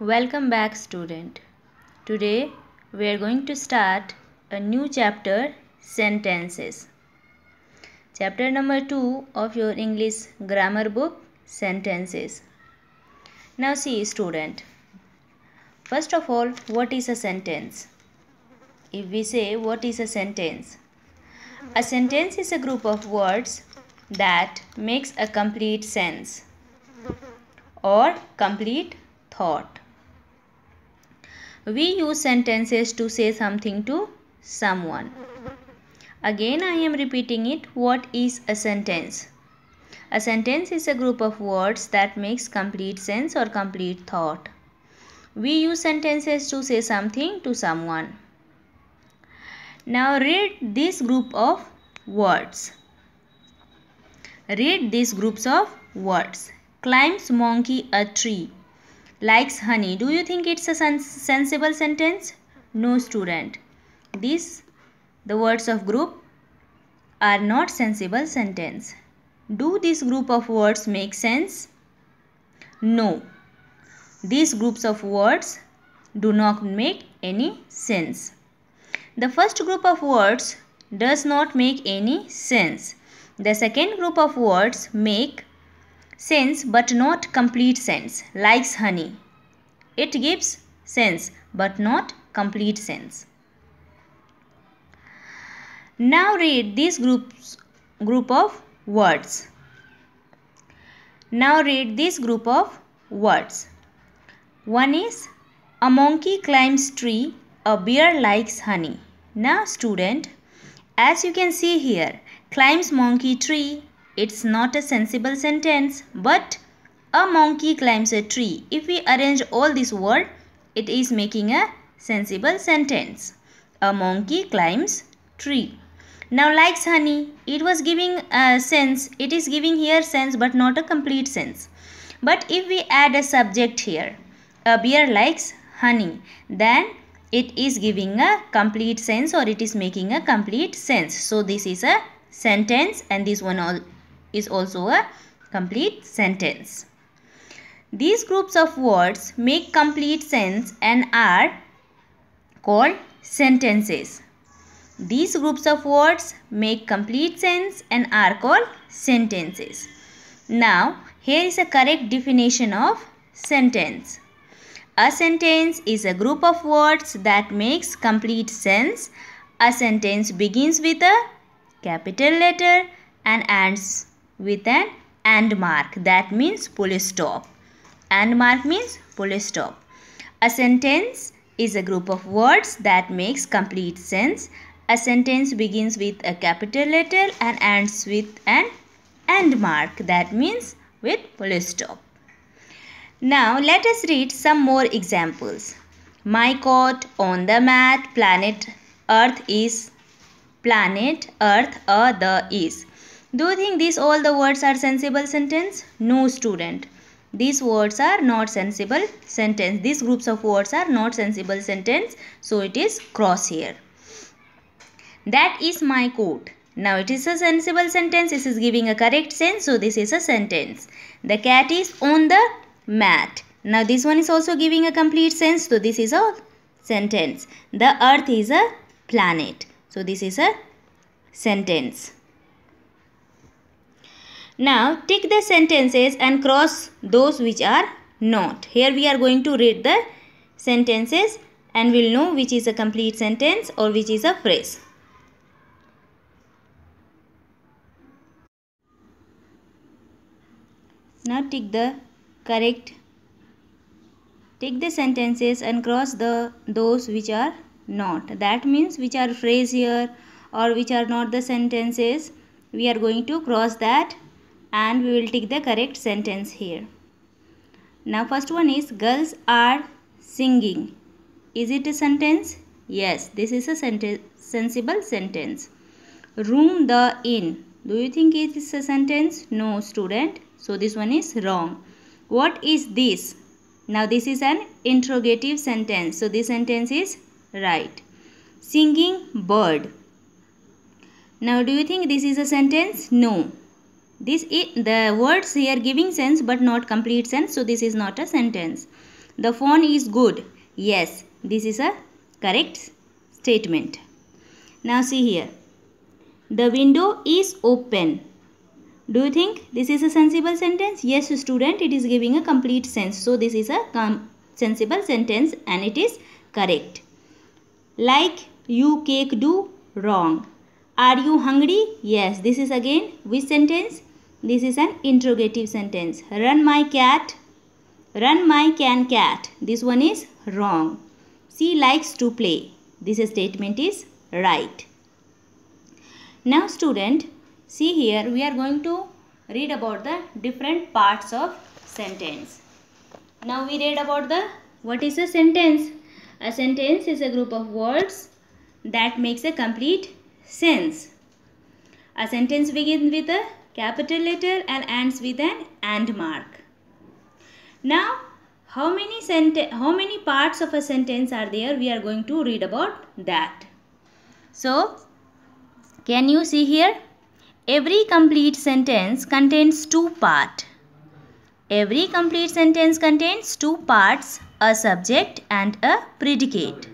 Welcome back student. Today we are going to start a new chapter sentences. Chapter number 2 of your English grammar book sentences. Now see student. First of all what is a sentence? If we say what is a sentence? A sentence is a group of words that makes a complete sense or complete thought we use sentences to say something to someone. Again, I am repeating it. What is a sentence? A sentence is a group of words that makes complete sense or complete thought. We use sentences to say something to someone. Now read this group of words. Read these groups of words. Climbs monkey a tree likes honey. Do you think it's a sens sensible sentence? No student. These, the words of group are not sensible sentence. Do this group of words make sense? No. These groups of words do not make any sense. The first group of words does not make any sense. The second group of words make sense but not complete sense, likes honey. It gives sense but not complete sense. Now read this groups, group of words. Now read this group of words. One is a monkey climbs tree, a bear likes honey. Now student, as you can see here, climbs monkey tree, it's not a sensible sentence, but a monkey climbs a tree. If we arrange all this word, it is making a sensible sentence. A monkey climbs tree. Now likes honey. It was giving a sense. It is giving here sense but not a complete sense. But if we add a subject here, a bear likes honey, then it is giving a complete sense or it is making a complete sense. So this is a sentence and this one all is also a complete sentence. These groups of words make complete sense and are called sentences. These groups of words make complete sense and are called sentences. Now, here is a correct definition of sentence. A sentence is a group of words that makes complete sense. A sentence begins with a capital letter and ends with an and mark. That means full stop. And mark means full stop. A sentence is a group of words that makes complete sense. A sentence begins with a capital letter and ends with an and mark. That means with full stop. Now let us read some more examples. My coat on the mat, planet earth is, planet earth or uh, the is. Do you think these all the words are sensible sentence? No student. These words are not sensible sentence. These groups of words are not sensible sentence. So it is cross here. That is my coat. Now it is a sensible sentence. This is giving a correct sense. So this is a sentence. The cat is on the mat. Now this one is also giving a complete sense. So this is a sentence. The earth is a planet. So this is a sentence. Now tick the sentences and cross those which are not. Here we are going to read the sentences and we'll know which is a complete sentence or which is a phrase. Now tick the correct take the sentences and cross the those which are not that means which are phrase here or which are not the sentences we are going to cross that and we will take the correct sentence here. Now first one is girls are singing. Is it a sentence? Yes, this is a sensible sentence. Room the inn. Do you think it is a sentence? No, student. So this one is wrong. What is this? Now this is an interrogative sentence. So this sentence is right. Singing bird. Now do you think this is a sentence? No. This the words here giving sense but not complete sense. So this is not a sentence. The phone is good. Yes, this is a correct statement. Now see here. The window is open. Do you think this is a sensible sentence? Yes, student, it is giving a complete sense. So, this is a sensible sentence and it is correct. Like you cake do wrong. Are you hungry? Yes. This is again which sentence? This is an interrogative sentence. Run my cat. Run my can cat. This one is wrong. She likes to play. This statement is right. Now student, see here we are going to read about the different parts of sentence. Now we read about the what is a sentence? A sentence is a group of words that makes a complete since A sentence begins with a capital letter and ends with an and mark. Now, how many, how many parts of a sentence are there? We are going to read about that. So, can you see here? Every complete sentence contains two parts. Every complete sentence contains two parts, a subject and a predicate.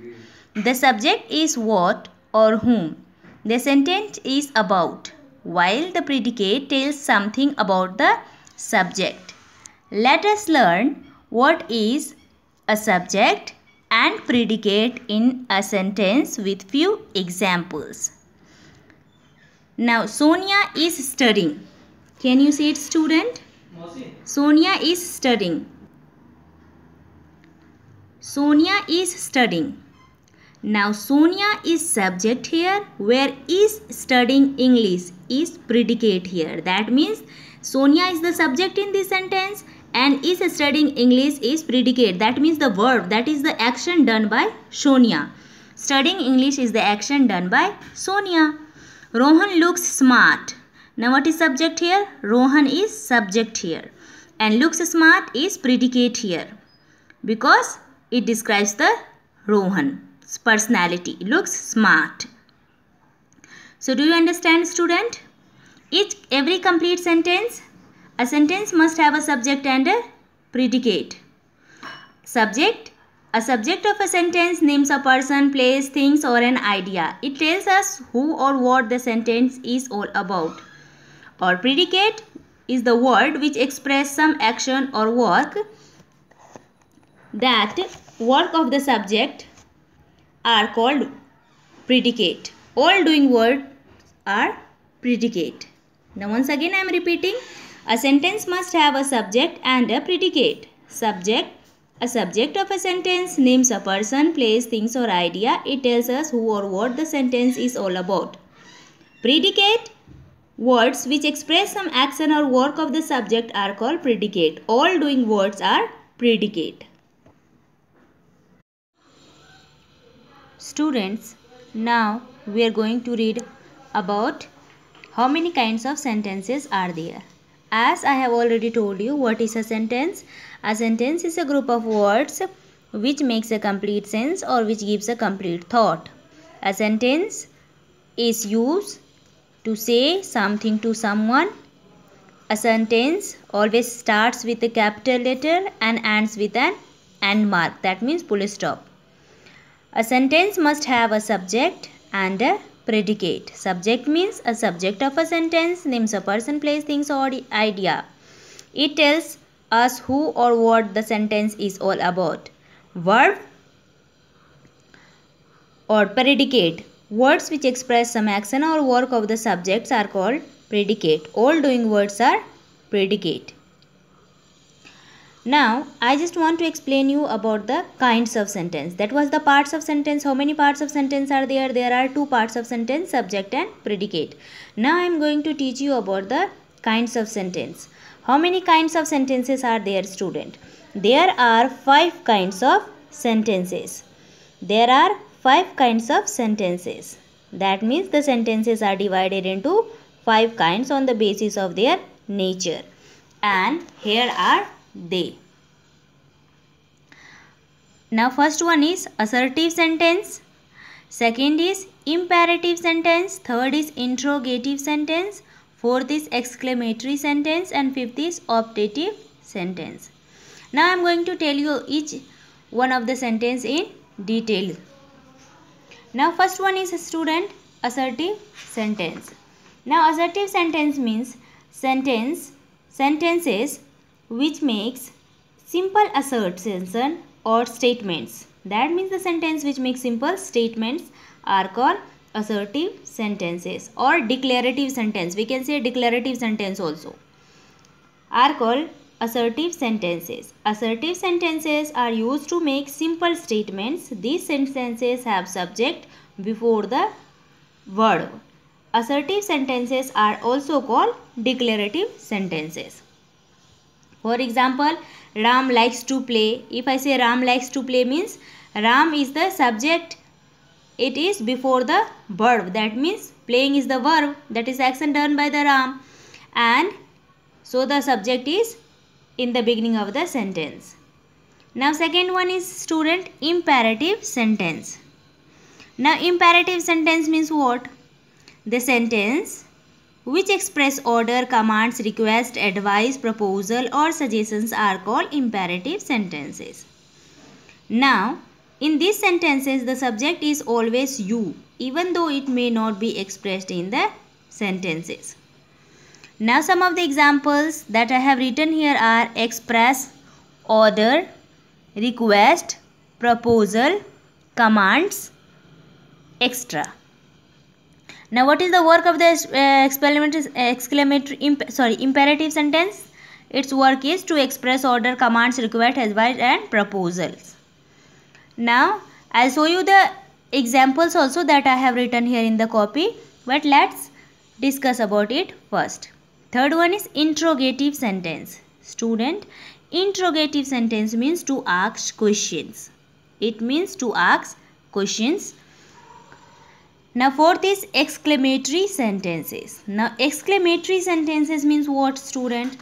The subject is what or whom the sentence is about while the predicate tells something about the subject. Let us learn what is a subject and predicate in a sentence with few examples. Now Sonia is studying. Can you see it student? Sonia is studying. Sonia is studying. Now Sonia is subject here where is studying English is predicate here. That means Sonia is the subject in this sentence and is studying English is predicate. That means the verb that is the action done by Sonia. Studying English is the action done by Sonia. Rohan looks smart. Now what is subject here? Rohan is subject here. And looks smart is predicate here. Because it describes the Rohan personality looks smart so do you understand student each every complete sentence a sentence must have a subject and a predicate subject a subject of a sentence names a person, place, things or an idea. It tells us who or what the sentence is all about. Or predicate is the word which express some action or work that work of the subject are called predicate. All doing words are predicate. Now once again I am repeating. A sentence must have a subject and a predicate. Subject a subject of a sentence names a person, place, things or idea. It tells us who or what the sentence is all about. Predicate words which express some action or work of the subject are called predicate. All doing words are predicate. Students, now we are going to read about how many kinds of sentences are there. As I have already told you, what is a sentence? A sentence is a group of words which makes a complete sense or which gives a complete thought. A sentence is used to say something to someone. A sentence always starts with a capital letter and ends with an end mark. That means full stop. A sentence must have a subject and a predicate. Subject means a subject of a sentence names a person, place, things or idea. It tells us who or what the sentence is all about. Verb or predicate. Words which express some action or work of the subjects are called predicate. All doing words are predicate. Now, I just want to explain you about the kinds of sentence. That was the parts of sentence. How many parts of sentence are there? There are two parts of sentence, subject and predicate. Now, I am going to teach you about the kinds of sentence. How many kinds of sentences are there, student? There are five kinds of sentences. There are five kinds of sentences. That means the sentences are divided into five kinds on the basis of their nature. And here are they. Now first one is assertive sentence. Second is imperative sentence. Third is interrogative sentence. Fourth is exclamatory sentence. And fifth is optative sentence. Now I am going to tell you each one of the sentence in detail. Now first one is student assertive sentence. Now assertive sentence means sentence sentences which makes simple assertions or statements. That means the sentence which makes simple statements are called assertive sentences or declarative sentence. We can say declarative sentence also are called assertive sentences. Assertive sentences are used to make simple statements. These sentences have subject before the verb. Assertive sentences are also called declarative sentences. For example, Ram likes to play. If I say Ram likes to play means Ram is the subject. It is before the verb. That means playing is the verb. That is action done by the Ram. And so the subject is in the beginning of the sentence. Now second one is student imperative sentence. Now imperative sentence means what? The sentence which express order, commands, request, advice, proposal or suggestions are called imperative sentences. Now, in these sentences, the subject is always you, even though it may not be expressed in the sentences. Now, some of the examples that I have written here are express, order, request, proposal, commands, etc now what is the work of the uh, uh, exclamatory imp sorry imperative sentence its work is to express order commands required advice and proposals now i'll show you the examples also that i have written here in the copy but let's discuss about it first third one is interrogative sentence student interrogative sentence means to ask questions it means to ask questions now fourth is exclamatory sentences. Now exclamatory sentences means what student?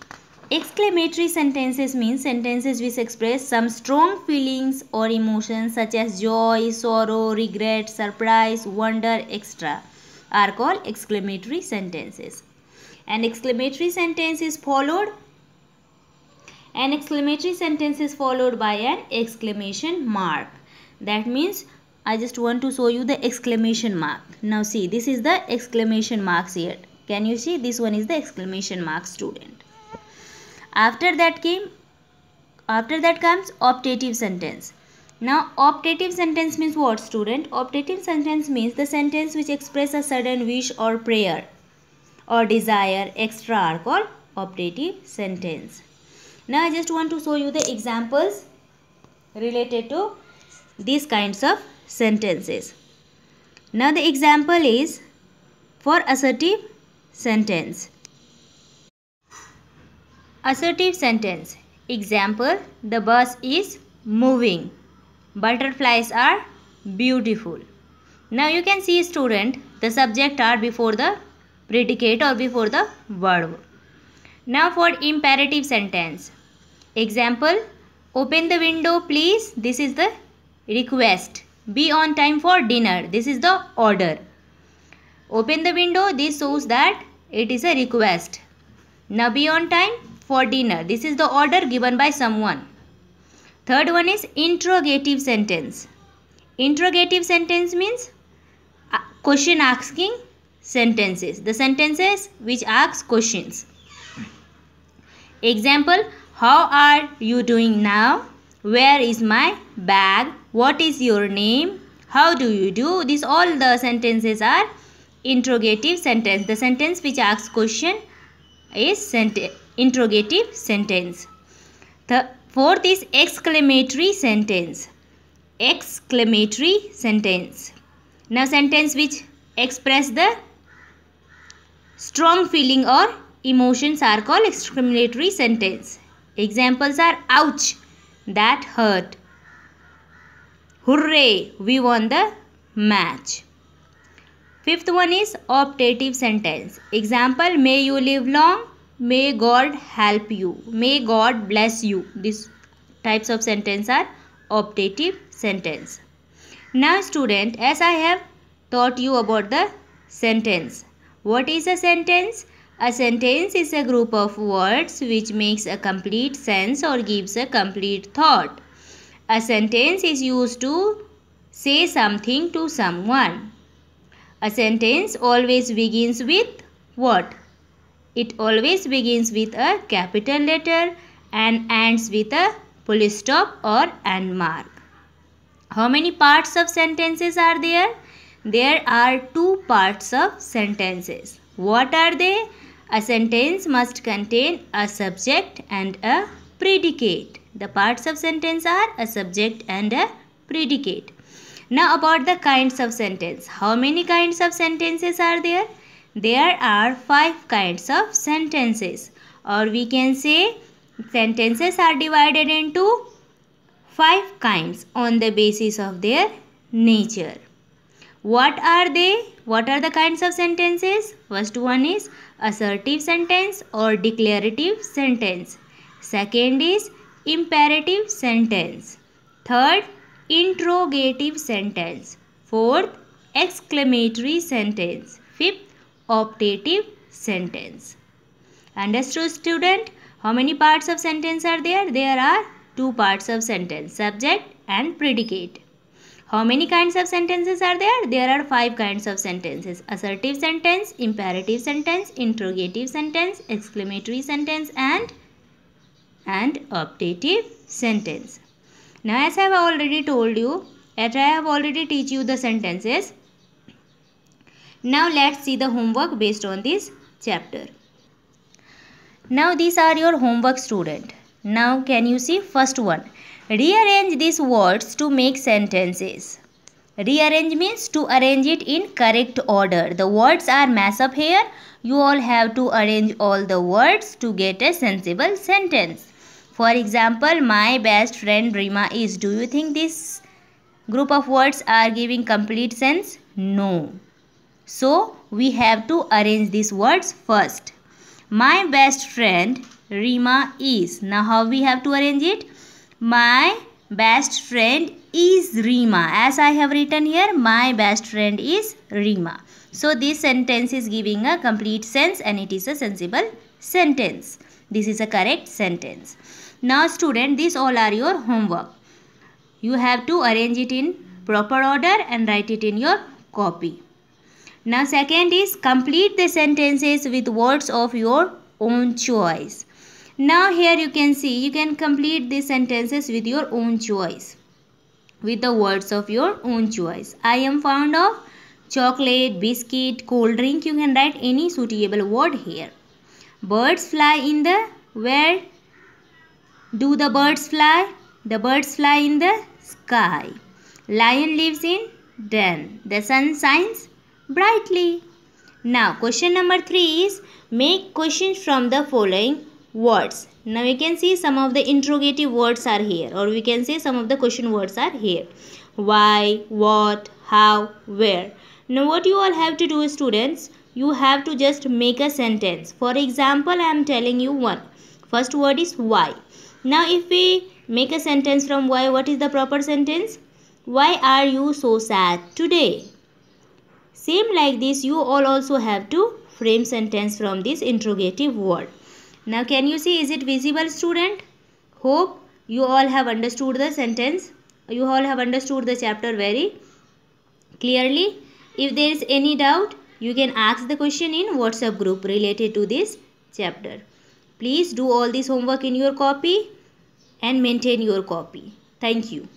Exclamatory sentences means sentences which express some strong feelings or emotions such as joy, sorrow, regret, surprise, wonder, etc. are called exclamatory sentences. An exclamatory sentence is followed an exclamatory sentence is followed by an exclamation mark. That means I just want to show you the exclamation mark. Now see, this is the exclamation marks here. Can you see? This one is the exclamation mark student. After that came, after that comes optative sentence. Now optative sentence means what student? Optative sentence means the sentence which express a sudden wish or prayer or desire, extra arc or optative sentence. Now I just want to show you the examples related to these kinds of sentences. Now the example is for assertive sentence. Assertive sentence. Example, the bus is moving. Butterflies are beautiful. Now you can see student, the subject are before the predicate or before the verb. Now for imperative sentence. Example, open the window please. This is the request. Be on time for dinner. This is the order. Open the window. This shows that it is a request. Now be on time for dinner. This is the order given by someone. Third one is interrogative sentence. Interrogative sentence means uh, question asking sentences. The sentences which asks questions. Example, how are you doing now? Where is my bag? What is your name? How do you do? These all the sentences are interrogative sentence. The sentence which asks question is sent interrogative sentence. The fourth is exclamatory sentence. Exclamatory sentence. Now sentence which express the strong feeling or emotions are called exclamatory sentence. Examples are ouch, that hurt, Hooray, we won the match. Fifth one is optative sentence. Example, may you live long, may God help you, may God bless you. These types of sentence are optative sentence. Now student, as I have taught you about the sentence. What is a sentence? A sentence is a group of words which makes a complete sense or gives a complete thought. A sentence is used to say something to someone. A sentence always begins with what? It always begins with a capital letter and ends with a full stop or end mark. How many parts of sentences are there? There are two parts of sentences. What are they? A sentence must contain a subject and a predicate. The parts of sentence are a subject and a predicate. Now about the kinds of sentence. How many kinds of sentences are there? There are five kinds of sentences or we can say sentences are divided into five kinds on the basis of their nature. What are they? What are the kinds of sentences? First one is assertive sentence or declarative sentence. Second is imperative sentence. Third, interrogative sentence. Fourth, exclamatory sentence. Fifth, optative sentence. Understood student? How many parts of sentence are there? There are two parts of sentence, subject and predicate. How many kinds of sentences are there? There are five kinds of sentences. Assertive sentence, imperative sentence, interrogative sentence, exclamatory sentence and and optative sentence. Now as I have already told you, as I have already teach you the sentences. Now let's see the homework based on this chapter. Now these are your homework student. Now can you see first one. Rearrange these words to make sentences. Rearrange means to arrange it in correct order. The words are mess up here. You all have to arrange all the words to get a sensible sentence. For example, my best friend Rima is. Do you think this group of words are giving complete sense? No. So, we have to arrange these words first. My best friend Rima is. Now, how we have to arrange it? My best friend is Rima. As I have written here, my best friend is Rima. So, this sentence is giving a complete sense and it is a sensible sentence. This is a correct sentence. Now student, these all are your homework. You have to arrange it in proper order and write it in your copy. Now second is complete the sentences with words of your own choice. Now here you can see you can complete the sentences with your own choice. With the words of your own choice. I am fond of chocolate, biscuit, cold drink. You can write any suitable word here. Birds fly in the where do the birds fly? The birds fly in the sky. Lion lives in den. The sun shines brightly. Now question number 3 is make questions from the following words. Now we can see some of the interrogative words are here or we can say some of the question words are here. Why, what, how, where. Now what you all have to do students, you have to just make a sentence. For example, I am telling you one. First word is why. Now if we make a sentence from why, what is the proper sentence? Why are you so sad today? Same like this, you all also have to frame sentence from this interrogative word. Now can you see, is it visible student? Hope you all have understood the sentence. You all have understood the chapter very clearly. If there is any doubt, you can ask the question in WhatsApp group related to this chapter. Please do all this homework in your copy and maintain your copy. Thank you.